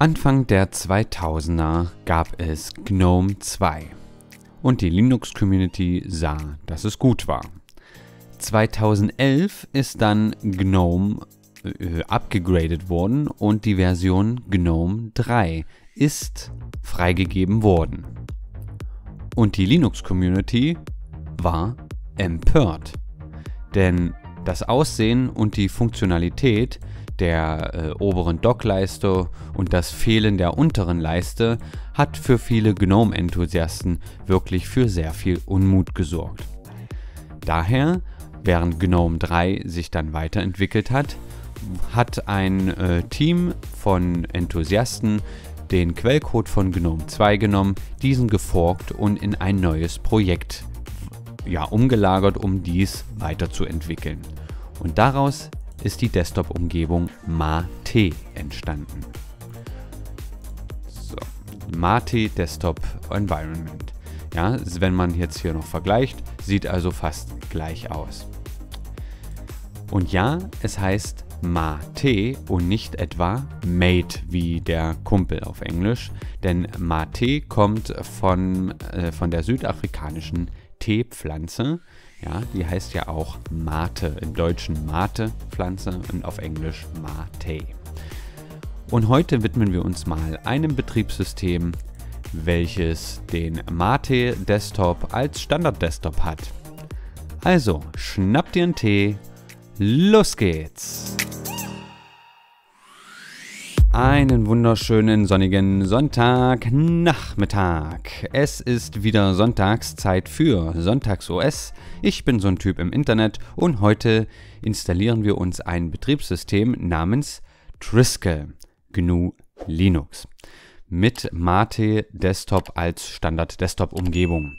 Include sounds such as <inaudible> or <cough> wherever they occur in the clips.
Anfang der 2000er gab es GNOME 2 und die Linux-Community sah, dass es gut war. 2011 ist dann GNOME äh, abgegradet worden und die Version GNOME 3 ist freigegeben worden. Und die Linux-Community war empört, denn das Aussehen und die Funktionalität der äh, oberen Dockleiste und das Fehlen der unteren Leiste hat für viele GNOME-Enthusiasten wirklich für sehr viel Unmut gesorgt. Daher, während GNOME 3 sich dann weiterentwickelt hat, hat ein äh, Team von Enthusiasten den Quellcode von GNOME 2 genommen, diesen geforkt und in ein neues Projekt ja, umgelagert, um dies weiterzuentwickeln. Und daraus ist die Desktop-Umgebung MAT entstanden. So, MAT Desktop Environment. Ja, wenn man jetzt hier noch vergleicht, sieht also fast gleich aus. Und ja, es heißt Mate und nicht etwa Mate wie der Kumpel auf Englisch, denn Mate kommt von, äh, von der südafrikanischen Teepflanze, ja, die heißt ja auch Mate, im Deutschen Mate-Pflanze und auf Englisch Mate. Und heute widmen wir uns mal einem Betriebssystem, welches den Mate Desktop als Standard Desktop hat. Also, schnappt dir einen Tee, los geht's! Einen wunderschönen sonnigen Sonntagnachmittag. Es ist wieder Sonntagszeit für Sonntags OS. Ich bin so ein Typ im Internet und heute installieren wir uns ein Betriebssystem namens Triskel GNU Linux mit Mate Desktop als Standard Desktop Umgebung.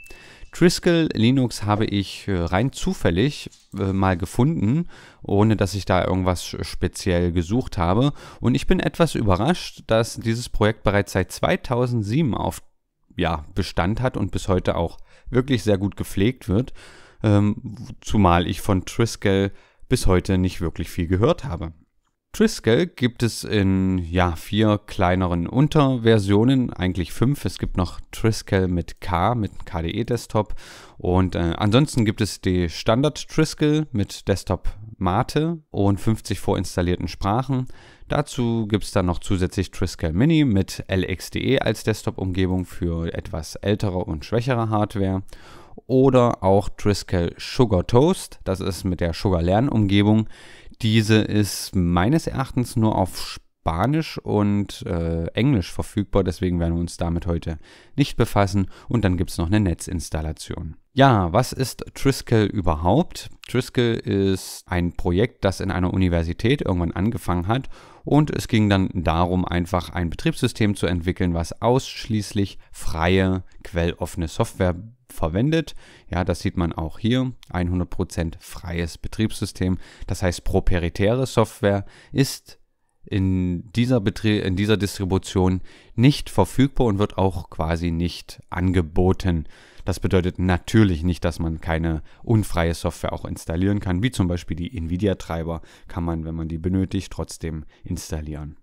Triskel Linux habe ich äh, rein zufällig äh, mal gefunden, ohne dass ich da irgendwas speziell gesucht habe. Und ich bin etwas überrascht, dass dieses Projekt bereits seit 2007 auf ja, Bestand hat und bis heute auch wirklich sehr gut gepflegt wird. Ähm, zumal ich von Triskel bis heute nicht wirklich viel gehört habe. Triskel gibt es in ja, vier kleineren Unterversionen, eigentlich fünf. Es gibt noch Triskel mit K, mit KDE-Desktop. Und äh, ansonsten gibt es die Standard Triskel mit Desktop Mate und 50 vorinstallierten Sprachen. Dazu gibt es dann noch zusätzlich Triskel Mini mit LXDE als Desktop-Umgebung für etwas ältere und schwächere Hardware oder auch Triskel Sugar Toast. Das ist mit der Sugar Lern Umgebung. Diese ist meines Erachtens nur auf Spanisch und äh, Englisch verfügbar, deswegen werden wir uns damit heute nicht befassen. Und dann gibt es noch eine Netzinstallation. Ja, was ist Triskel überhaupt? Triskel ist ein Projekt, das in einer Universität irgendwann angefangen hat und es ging dann darum, einfach ein Betriebssystem zu entwickeln, was ausschließlich freie, quelloffene Software verwendet. Ja, das sieht man auch hier. 100% freies Betriebssystem. Das heißt, proprietäre Software ist in dieser, Betrie in dieser Distribution nicht verfügbar und wird auch quasi nicht angeboten. Das bedeutet natürlich nicht, dass man keine unfreie Software auch installieren kann, wie zum Beispiel die Nvidia-Treiber kann man, wenn man die benötigt, trotzdem installieren.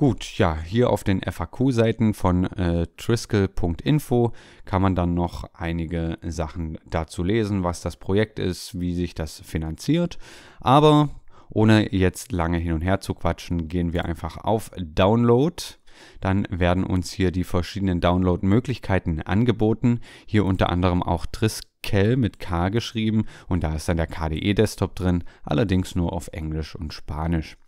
Gut, ja, hier auf den FAQ-Seiten von äh, Triskel.info kann man dann noch einige Sachen dazu lesen, was das Projekt ist, wie sich das finanziert. Aber ohne jetzt lange hin und her zu quatschen, gehen wir einfach auf Download. Dann werden uns hier die verschiedenen Download-Möglichkeiten angeboten. Hier unter anderem auch Triskel mit K geschrieben und da ist dann der KDE-Desktop drin, allerdings nur auf Englisch und Spanisch.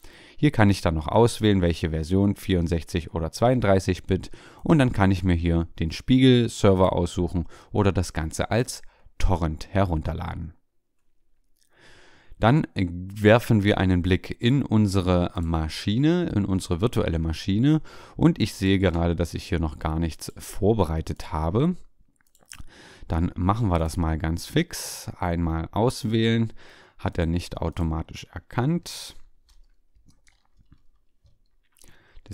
Hier kann ich dann noch auswählen, welche Version, 64 oder 32 Bit und dann kann ich mir hier den Spiegel-Server aussuchen oder das Ganze als Torrent herunterladen. Dann werfen wir einen Blick in unsere Maschine, in unsere virtuelle Maschine und ich sehe gerade, dass ich hier noch gar nichts vorbereitet habe. Dann machen wir das mal ganz fix. Einmal auswählen, hat er nicht automatisch erkannt.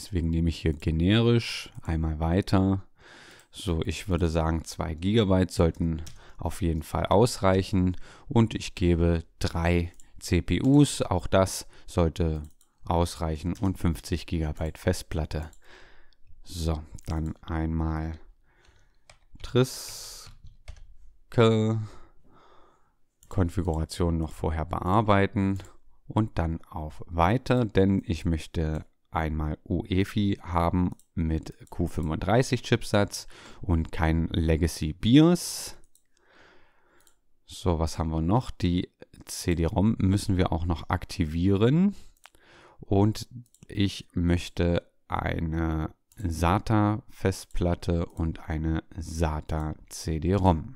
Deswegen nehme ich hier generisch einmal weiter. So, ich würde sagen 2 GB sollten auf jeden Fall ausreichen und ich gebe 3 CPUs, auch das sollte ausreichen und 50 GB Festplatte. So, dann einmal Triske Konfiguration noch vorher bearbeiten und dann auf Weiter, denn ich möchte einmal UEFI haben mit Q35 Chipsatz und kein Legacy BIOS. So, was haben wir noch? Die CD-ROM müssen wir auch noch aktivieren. Und ich möchte eine SATA-Festplatte und eine SATA-CD-ROM.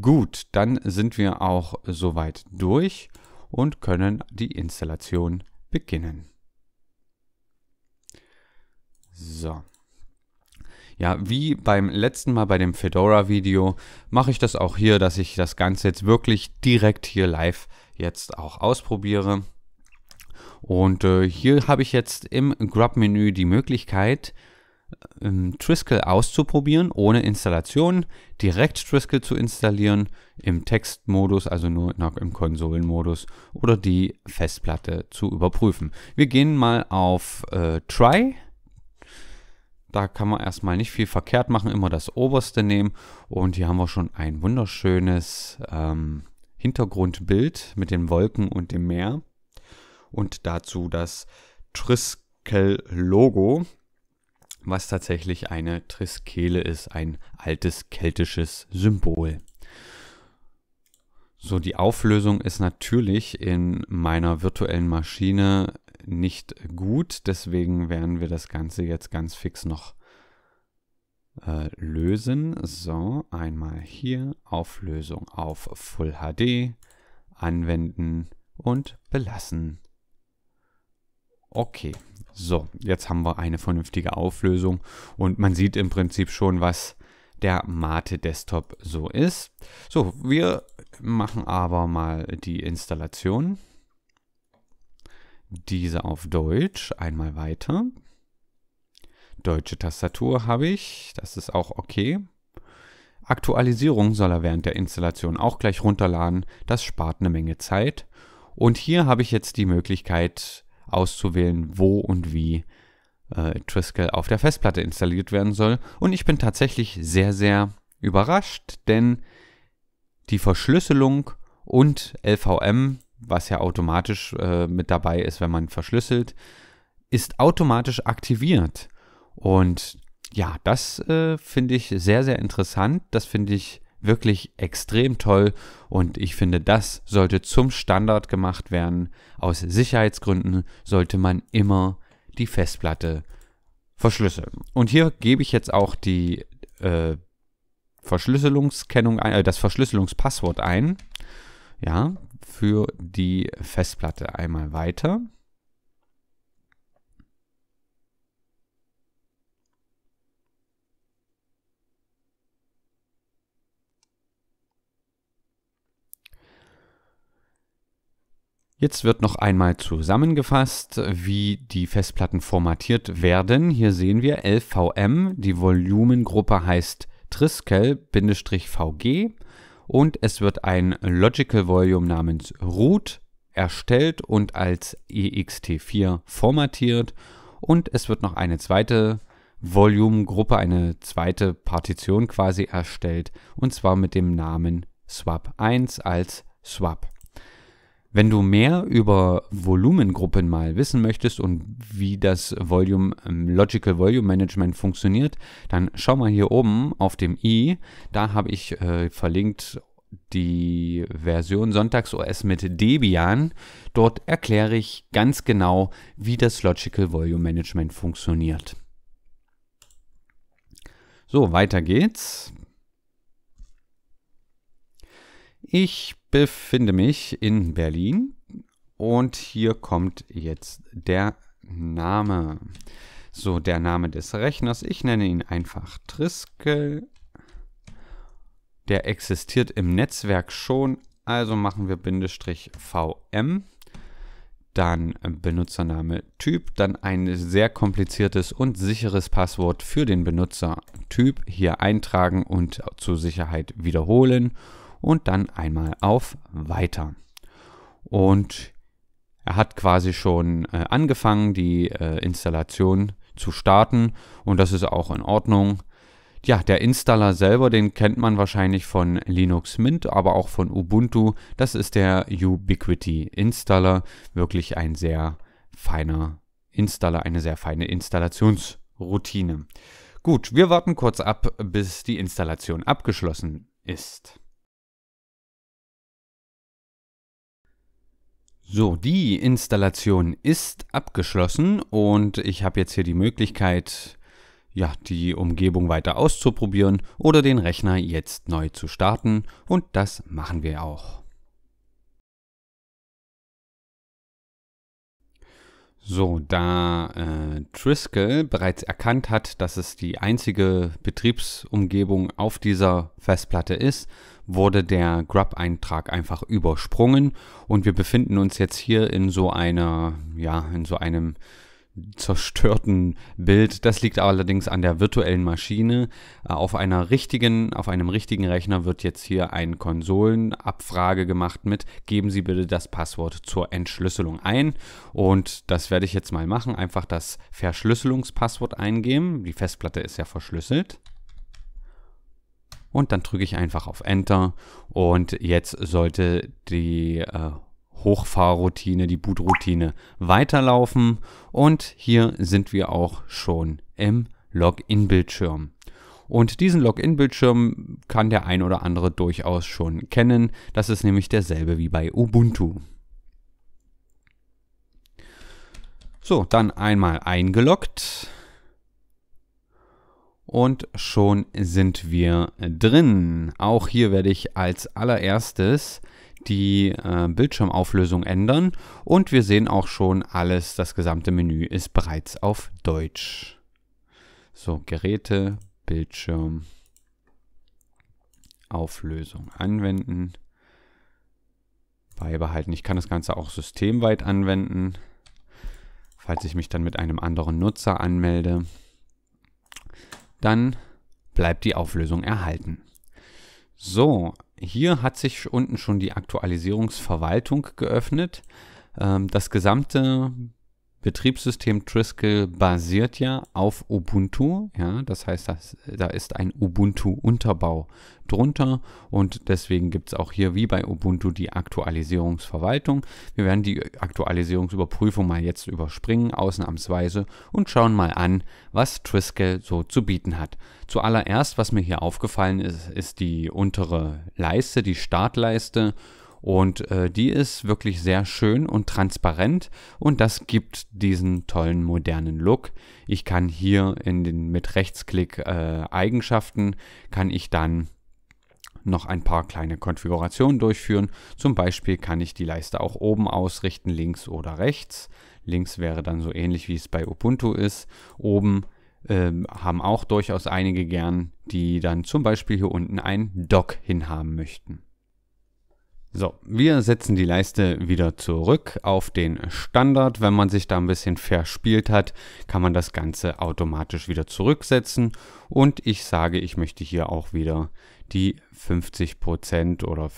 Gut, dann sind wir auch soweit durch und können die Installation beginnen. So. Ja, wie beim letzten Mal bei dem Fedora-Video mache ich das auch hier, dass ich das Ganze jetzt wirklich direkt hier live jetzt auch ausprobiere. Und äh, hier habe ich jetzt im Grub-Menü die Möglichkeit, ähm, Triskel auszuprobieren, ohne Installation, direkt Triskel zu installieren, im Textmodus, also nur noch im Konsolenmodus oder die Festplatte zu überprüfen. Wir gehen mal auf äh, Try. Da kann man erstmal nicht viel verkehrt machen, immer das oberste nehmen. Und hier haben wir schon ein wunderschönes ähm, Hintergrundbild mit den Wolken und dem Meer. Und dazu das Triskel-Logo, was tatsächlich eine Triskele ist, ein altes keltisches Symbol. So, die Auflösung ist natürlich in meiner virtuellen Maschine nicht gut. Deswegen werden wir das Ganze jetzt ganz fix noch äh, lösen. So, einmal hier Auflösung auf Full HD, anwenden und belassen. Okay, so, jetzt haben wir eine vernünftige Auflösung und man sieht im Prinzip schon, was der Mate Desktop so ist. So, wir machen aber mal die Installation diese auf Deutsch einmal weiter. Deutsche Tastatur habe ich, das ist auch okay. Aktualisierung soll er während der Installation auch gleich runterladen, das spart eine Menge Zeit. Und hier habe ich jetzt die Möglichkeit auszuwählen, wo und wie äh, Triskel auf der Festplatte installiert werden soll. Und ich bin tatsächlich sehr, sehr überrascht, denn die Verschlüsselung und LVM was ja automatisch äh, mit dabei ist, wenn man verschlüsselt, ist automatisch aktiviert. Und ja, das äh, finde ich sehr, sehr interessant. Das finde ich wirklich extrem toll und ich finde, das sollte zum Standard gemacht werden. Aus Sicherheitsgründen sollte man immer die Festplatte verschlüsseln. Und hier gebe ich jetzt auch die äh, Verschlüsselungskennung äh, das Verschlüsselungspasswort ein. Ja, für die Festplatte einmal weiter. Jetzt wird noch einmal zusammengefasst, wie die Festplatten formatiert werden. Hier sehen wir LVM, die Volumengruppe heißt Triskel-VG und es wird ein Logical Volume namens root erstellt und als ext4 formatiert und es wird noch eine zweite Volumengruppe, eine zweite Partition quasi erstellt und zwar mit dem Namen swap1 als swap. Wenn du mehr über Volumengruppen mal wissen möchtest und wie das Volume, ähm, Logical Volume Management funktioniert, dann schau mal hier oben auf dem i. Da habe ich äh, verlinkt die Version Sonntags OS mit Debian. Dort erkläre ich ganz genau, wie das Logical Volume Management funktioniert. So, weiter geht's. Ich befinde mich in Berlin und hier kommt jetzt der Name. So, der Name des Rechners, ich nenne ihn einfach Triskel. Der existiert im Netzwerk schon, also machen wir Bindestrich VM. Dann Benutzername Typ, dann ein sehr kompliziertes und sicheres Passwort für den Benutzertyp hier eintragen und zur Sicherheit wiederholen und dann einmal auf Weiter. Und er hat quasi schon äh, angefangen, die äh, Installation zu starten und das ist auch in Ordnung. Ja, der Installer selber, den kennt man wahrscheinlich von Linux Mint, aber auch von Ubuntu. Das ist der Ubiquity Installer, wirklich ein sehr feiner Installer, eine sehr feine Installationsroutine. Gut, wir warten kurz ab, bis die Installation abgeschlossen ist. So, die Installation ist abgeschlossen und ich habe jetzt hier die Möglichkeit, ja, die Umgebung weiter auszuprobieren oder den Rechner jetzt neu zu starten und das machen wir auch. So, da äh, Triskel bereits erkannt hat, dass es die einzige Betriebsumgebung auf dieser Festplatte ist, wurde der Grub-Eintrag einfach übersprungen und wir befinden uns jetzt hier in so einer, ja, in so einem zerstörten Bild. Das liegt allerdings an der virtuellen Maschine. Äh, auf einer richtigen, auf einem richtigen Rechner wird jetzt hier eine Konsolenabfrage gemacht mit geben Sie bitte das Passwort zur Entschlüsselung ein und das werde ich jetzt mal machen. Einfach das Verschlüsselungspasswort eingeben. Die Festplatte ist ja verschlüsselt. Und dann drücke ich einfach auf Enter und jetzt sollte die äh, Hochfahrroutine, die Bootroutine weiterlaufen. Und hier sind wir auch schon im Login-Bildschirm. Und diesen Login-Bildschirm kann der ein oder andere durchaus schon kennen. Das ist nämlich derselbe wie bei Ubuntu. So, dann einmal eingeloggt. Und schon sind wir drin. Auch hier werde ich als allererstes die äh, Bildschirmauflösung ändern und wir sehen auch schon alles, das gesamte Menü ist bereits auf Deutsch. So, Geräte, Bildschirm, Auflösung anwenden, beibehalten. Ich kann das Ganze auch systemweit anwenden, falls ich mich dann mit einem anderen Nutzer anmelde. Dann bleibt die Auflösung erhalten. So, hier hat sich unten schon die Aktualisierungsverwaltung geöffnet. Ähm, das gesamte Betriebssystem Triskel basiert ja auf Ubuntu, ja, das heißt, das, da ist ein Ubuntu-Unterbau drunter und deswegen gibt es auch hier wie bei Ubuntu die Aktualisierungsverwaltung. Wir werden die Aktualisierungsüberprüfung mal jetzt überspringen, ausnahmsweise, und schauen mal an, was Triskel so zu bieten hat. Zuallererst, was mir hier aufgefallen ist, ist die untere Leiste, die Startleiste und äh, die ist wirklich sehr schön und transparent und das gibt diesen tollen modernen Look. Ich kann hier in den, mit Rechtsklick äh, Eigenschaften, kann ich dann noch ein paar kleine Konfigurationen durchführen. Zum Beispiel kann ich die Leiste auch oben ausrichten, links oder rechts. Links wäre dann so ähnlich wie es bei Ubuntu ist. Oben äh, haben auch durchaus einige gern, die dann zum Beispiel hier unten ein Dock hinhaben möchten. So, wir setzen die Leiste wieder zurück auf den Standard. Wenn man sich da ein bisschen verspielt hat, kann man das Ganze automatisch wieder zurücksetzen. Und ich sage, ich möchte hier auch wieder die 50% oder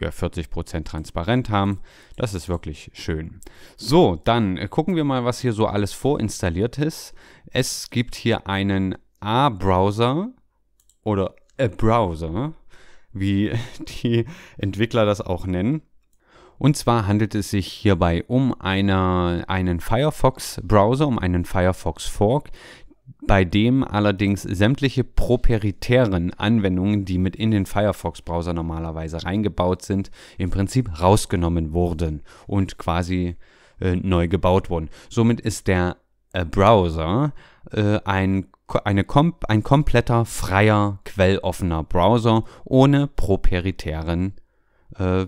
40% transparent haben. Das ist wirklich schön. So, dann gucken wir mal, was hier so alles vorinstalliert ist. Es gibt hier einen A-Browser oder A-Browser wie <laughs> die Entwickler das auch nennen. Und zwar handelt es sich hierbei um eine, einen Firefox-Browser, um einen Firefox-Fork, bei dem allerdings sämtliche proprietären Anwendungen, die mit in den Firefox-Browser normalerweise reingebaut sind, im Prinzip rausgenommen wurden und quasi äh, neu gebaut wurden. Somit ist der äh, Browser äh, ein eine komp ein kompletter, freier, quelloffener Browser ohne proprietären äh,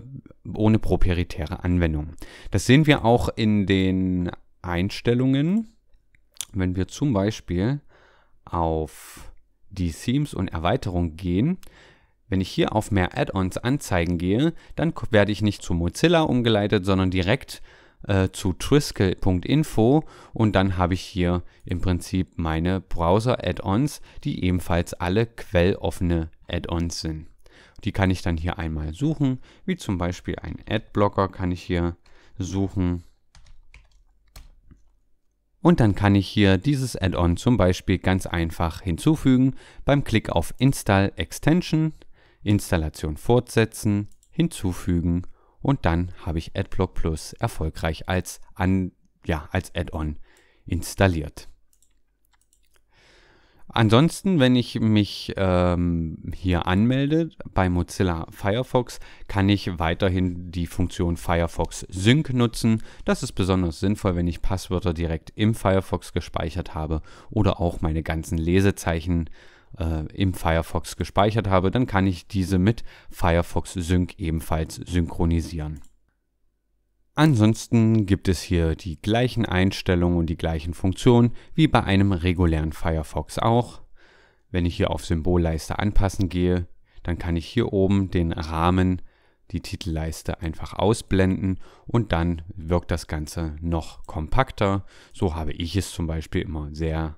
ohne proprietäre Anwendung. Das sehen wir auch in den Einstellungen, wenn wir zum Beispiel auf die Themes und Erweiterung gehen. Wenn ich hier auf mehr Add-ons anzeigen gehe, dann werde ich nicht zu Mozilla umgeleitet, sondern direkt äh, zu triskel.info und dann habe ich hier im Prinzip meine Browser-Add-ons, die ebenfalls alle quelloffene Add-ons sind. Die kann ich dann hier einmal suchen, wie zum Beispiel einen Adblocker kann ich hier suchen. Und dann kann ich hier dieses Add-on zum Beispiel ganz einfach hinzufügen beim Klick auf Install Extension, Installation fortsetzen, hinzufügen und dann habe ich AdBlock Plus erfolgreich als, ja, als Add-on installiert. Ansonsten, wenn ich mich ähm, hier anmelde bei Mozilla Firefox, kann ich weiterhin die Funktion Firefox Sync nutzen. Das ist besonders sinnvoll, wenn ich Passwörter direkt im Firefox gespeichert habe oder auch meine ganzen Lesezeichen äh, im Firefox gespeichert habe, dann kann ich diese mit Firefox Sync ebenfalls synchronisieren. Ansonsten gibt es hier die gleichen Einstellungen und die gleichen Funktionen wie bei einem regulären Firefox auch. Wenn ich hier auf Symbolleiste anpassen gehe, dann kann ich hier oben den Rahmen, die Titelleiste einfach ausblenden und dann wirkt das Ganze noch kompakter. So habe ich es zum Beispiel immer sehr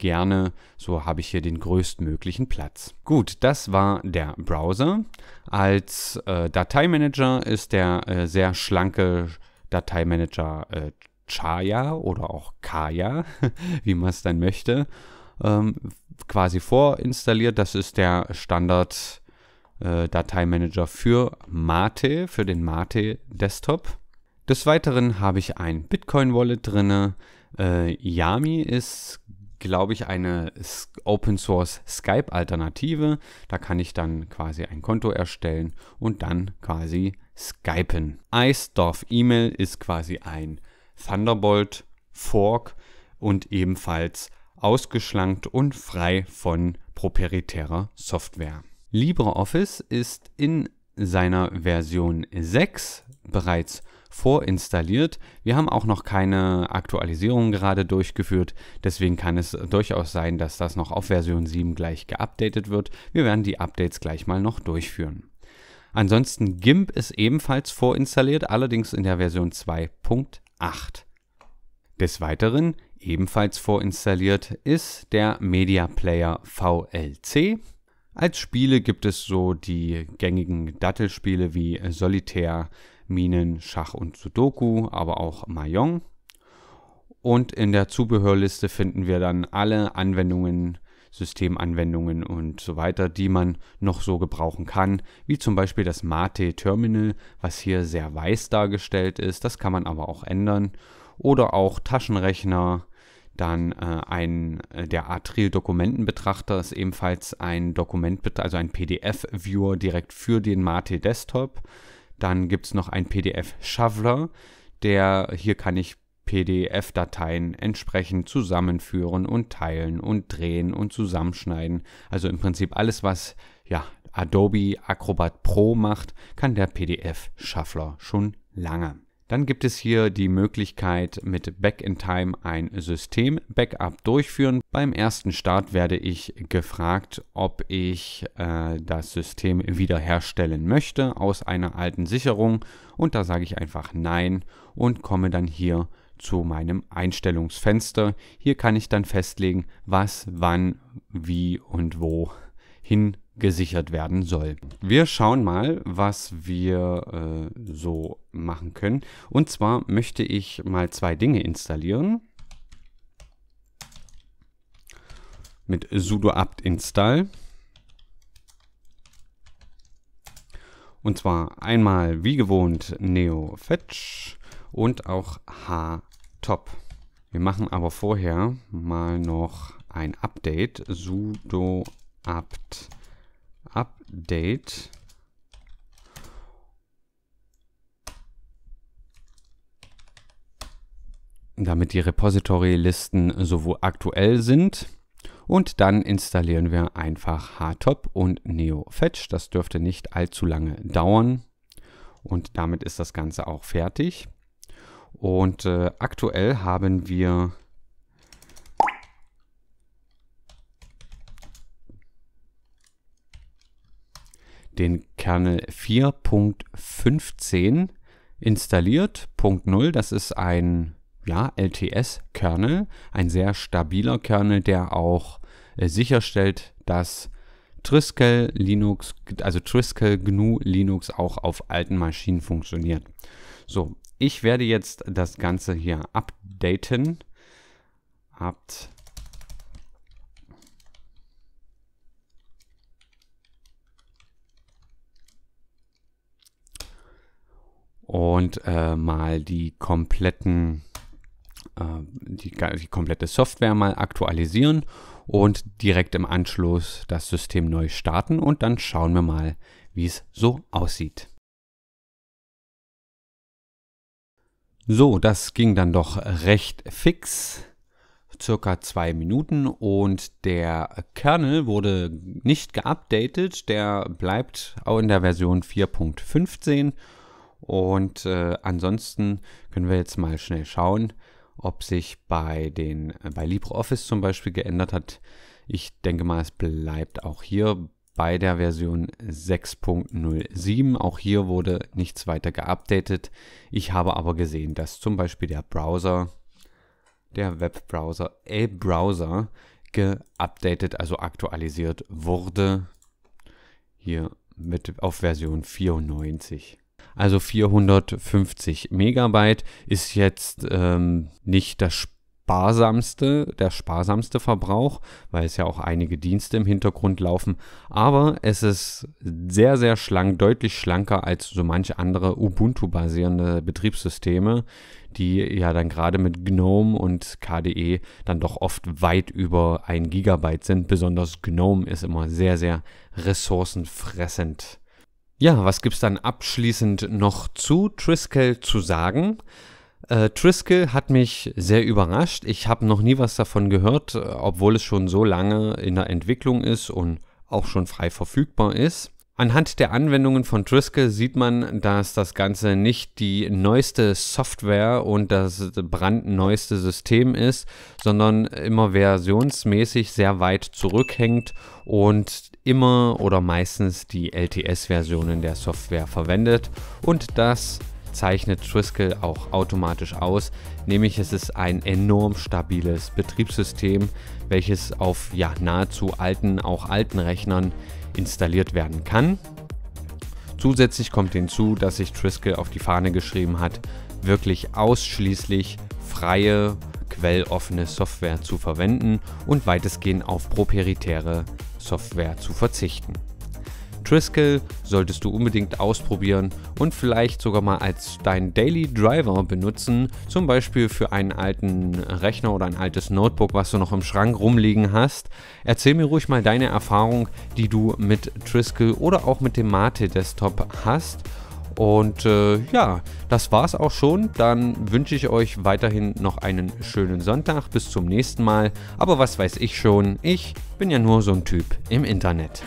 gerne, so habe ich hier den größtmöglichen Platz. Gut, das war der Browser. Als äh, Dateimanager ist der äh, sehr schlanke Dateimanager äh, Chaya oder auch Kaya, <laughs> wie man es dann möchte, ähm, quasi vorinstalliert. Das ist der Standard äh, Dateimanager für Mate, für den Mate Desktop. Des Weiteren habe ich ein Bitcoin Wallet drinne. Äh, Yami ist glaube ich, eine Open Source Skype-Alternative. Da kann ich dann quasi ein Konto erstellen und dann quasi skypen. iStorf Email ist quasi ein Thunderbolt Fork und ebenfalls ausgeschlankt und frei von proprietärer Software. LibreOffice ist in seiner Version 6 bereits vorinstalliert. Wir haben auch noch keine Aktualisierung gerade durchgeführt, deswegen kann es durchaus sein, dass das noch auf Version 7 gleich geupdatet wird. Wir werden die Updates gleich mal noch durchführen. Ansonsten GIMP ist ebenfalls vorinstalliert, allerdings in der Version 2.8. Des Weiteren ebenfalls vorinstalliert ist der Media Player VLC. Als Spiele gibt es so die gängigen Dattelspiele wie Solitär, Minen, Schach und Sudoku, aber auch Mahjong. Und in der Zubehörliste finden wir dann alle Anwendungen, Systemanwendungen und so weiter, die man noch so gebrauchen kann, wie zum Beispiel das Mate Terminal, was hier sehr weiß dargestellt ist, das kann man aber auch ändern, oder auch Taschenrechner, dann äh, ein, äh, der Atril Dokumentenbetrachter ist ebenfalls ein Dokument, also ein PDF-Viewer direkt für den Mate Desktop. Dann gibt es noch ein PDF-Shoveler, der hier kann ich PDF-Dateien entsprechend zusammenführen und teilen und drehen und zusammenschneiden. Also im Prinzip alles, was ja, Adobe Acrobat Pro macht, kann der PDF-Shuffler schon lange. Dann gibt es hier die Möglichkeit, mit Back in Time ein System-Backup durchführen. Beim ersten Start werde ich gefragt, ob ich äh, das System wiederherstellen möchte aus einer alten Sicherung. Und da sage ich einfach Nein und komme dann hier zu meinem Einstellungsfenster. Hier kann ich dann festlegen, was, wann, wie und wo hin gesichert werden soll. Wir schauen mal, was wir äh, so machen können. Und zwar möchte ich mal zwei Dinge installieren. Mit sudo apt install. Und zwar einmal wie gewohnt neo fetch und auch htop. Wir machen aber vorher mal noch ein Update sudo apt install. Update. damit die Repository-Listen sowohl aktuell sind. Und dann installieren wir einfach Htop und neo fetch Das dürfte nicht allzu lange dauern. Und damit ist das Ganze auch fertig. Und äh, aktuell haben wir den Kernel 4.15 installiert. Punkt 0, das ist ein ja, LTS-Kernel, ein sehr stabiler Kernel, der auch äh, sicherstellt, dass Triskel Linux, also Triskel GNU Linux auch auf alten Maschinen funktioniert. So, ich werde jetzt das Ganze hier updaten. Update und äh, mal die kompletten äh, die, die komplette Software mal aktualisieren und direkt im Anschluss das System neu starten und dann schauen wir mal, wie es so aussieht. So, das ging dann doch recht fix, circa zwei Minuten und der Kernel wurde nicht geupdatet, der bleibt auch in der Version 4.15 und äh, ansonsten können wir jetzt mal schnell schauen, ob sich bei den bei LibreOffice zum Beispiel geändert hat. Ich denke mal, es bleibt auch hier bei der Version 6.07. Auch hier wurde nichts weiter geupdatet. Ich habe aber gesehen, dass zum Beispiel der Browser, der Webbrowser, A-Browser geupdatet, also aktualisiert wurde. Hier mit auf Version 94. Also 450 Megabyte ist jetzt ähm, nicht das sparsamste, der sparsamste Verbrauch, weil es ja auch einige Dienste im Hintergrund laufen. Aber es ist sehr, sehr schlank, deutlich schlanker als so manche andere Ubuntu-basierende Betriebssysteme, die ja dann gerade mit GNOME und KDE dann doch oft weit über ein Gigabyte sind. Besonders GNOME ist immer sehr, sehr ressourcenfressend. Ja, was gibt es dann abschließend noch zu Triskel zu sagen? Äh, Triskel hat mich sehr überrascht. Ich habe noch nie was davon gehört, äh, obwohl es schon so lange in der Entwicklung ist und auch schon frei verfügbar ist. Anhand der Anwendungen von Triskel sieht man, dass das Ganze nicht die neueste Software und das brandneueste System ist, sondern immer versionsmäßig sehr weit zurückhängt und immer oder meistens die LTS-Versionen der Software verwendet und das zeichnet Triskel auch automatisch aus, nämlich es ist ein enorm stabiles Betriebssystem, welches auf ja, nahezu alten, auch alten Rechnern installiert werden kann. Zusätzlich kommt hinzu, dass sich Triskel auf die Fahne geschrieben hat, wirklich ausschließlich freie, quelloffene Software zu verwenden und weitestgehend auf proprietäre Software zu verzichten. Triskel solltest du unbedingt ausprobieren und vielleicht sogar mal als dein Daily Driver benutzen, zum Beispiel für einen alten Rechner oder ein altes Notebook, was du noch im Schrank rumliegen hast. Erzähl mir ruhig mal deine Erfahrung, die du mit Triskel oder auch mit dem Mate Desktop hast und äh, ja, das war's auch schon. Dann wünsche ich euch weiterhin noch einen schönen Sonntag. Bis zum nächsten Mal. Aber was weiß ich schon, ich bin ja nur so ein Typ im Internet.